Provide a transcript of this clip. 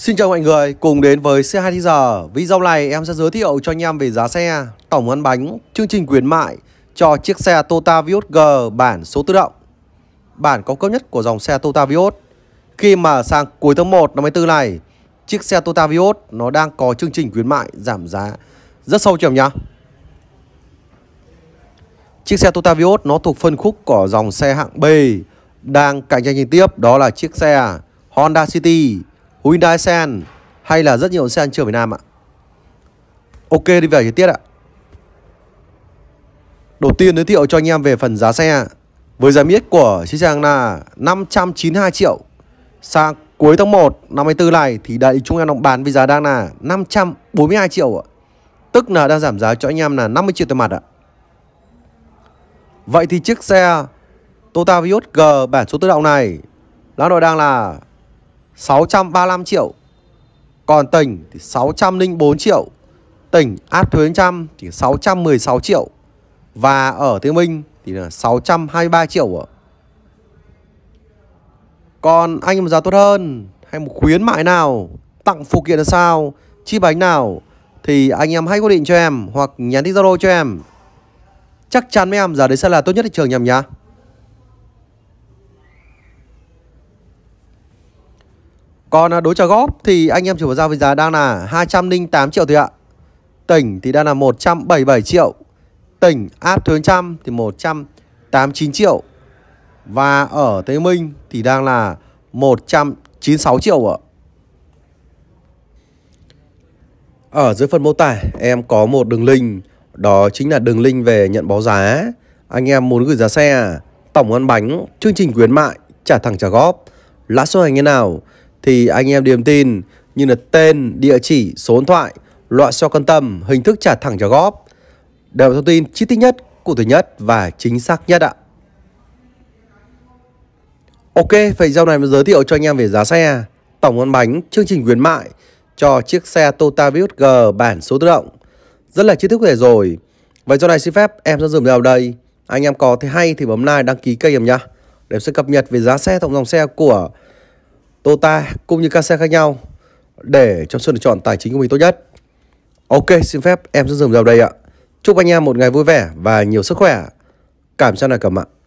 Xin chào mọi người, cùng đến với xe 2 giờ. Video này em sẽ giới thiệu cho anh em về giá xe, tổng ăn bánh, chương trình khuyến mại cho chiếc xe Toyota Vios G bản số tự động. Bản có cấp nhất của dòng xe Toyota Vios. Khi mà sang cuối tháng 1 năm 24 này, chiếc xe Toyota Vios nó đang có chương trình khuyến mại giảm giá rất sâu cho em nhá. Chiếc xe Toyota Vios nó thuộc phân khúc của dòng xe hạng B đang cạnh tranh trực tiếp đó là chiếc xe Honda City Hyundai Sean hay là rất nhiều xe ăn chưa Việt Nam ạ. Ok đi về chi tiết ạ. Đầu tiên giới thiệu cho anh em về phần giá xe. Với giá miết của chiếc xe là 592 triệu. Sang cuối tháng 1 năm 24 này thì đại chúng em đang bán với giá đang là 542 triệu ạ. Tức là đang giảm giá cho anh em là 50 triệu tiền mặt ạ. Vậy thì chiếc xe Toyota Vios G bản số tự động này nó đang là 635 triệu Còn tỉnh thì 604 triệu Tỉnh áp thuế trăm thì 616 triệu Và ở Tây Minh thì là 623 triệu ạ Còn anh một giá tốt hơn Hay một khuyến mại nào Tặng phụ kiện là sao Chi bánh nào Thì anh em hãy quyết định cho em Hoặc nhắn tin Zalo cho em Chắc chắn mấy em giá đấy sẽ là tốt nhất thị trường nhầm nhá Còn à, đối trả góp thì anh em chủ giao với giá đang là 208 triệu thì ạ. Tỉnh thì đang là 177 triệu. Tỉnh áp thuế trăm thì 189 triệu. Và ở Tây Minh thì đang là 196 triệu ạ. Ở dưới phần mô tả em có một đường link Đó chính là đường link về nhận báo giá Anh em muốn gửi giá xe Tổng ăn bánh Chương trình khuyến mại Trả thẳng trả góp Lãi số hành như nào thì anh em điềm tin như là tên, địa chỉ, số điện thoại, loại xe quan tâm, hình thức trả thẳng trả góp. Đều là thông tin chi tiết nhất, cụ thể nhất và chính xác nhất ạ. Ok, vậy giao này mình giới thiệu cho anh em về giá xe, tổng con bánh, chương trình khuyến mại cho chiếc xe Toyota Vios G bản số tự động. Rất là chi tiết về rồi. Vậy sau này xin phép em sẽ dừng vào đây. Anh em có thấy hay thì bấm like đăng ký kênh em nhá. Để sẽ cập nhật về giá xe tổng dòng xe của Toyota cũng như các xe khác nhau để trong sơn lựa chọn tài chính của mình tốt nhất. Ok, xin phép em sẽ dừng vào đây ạ. Chúc anh em một ngày vui vẻ và nhiều sức khỏe. Cảm ơn là cảm ạ.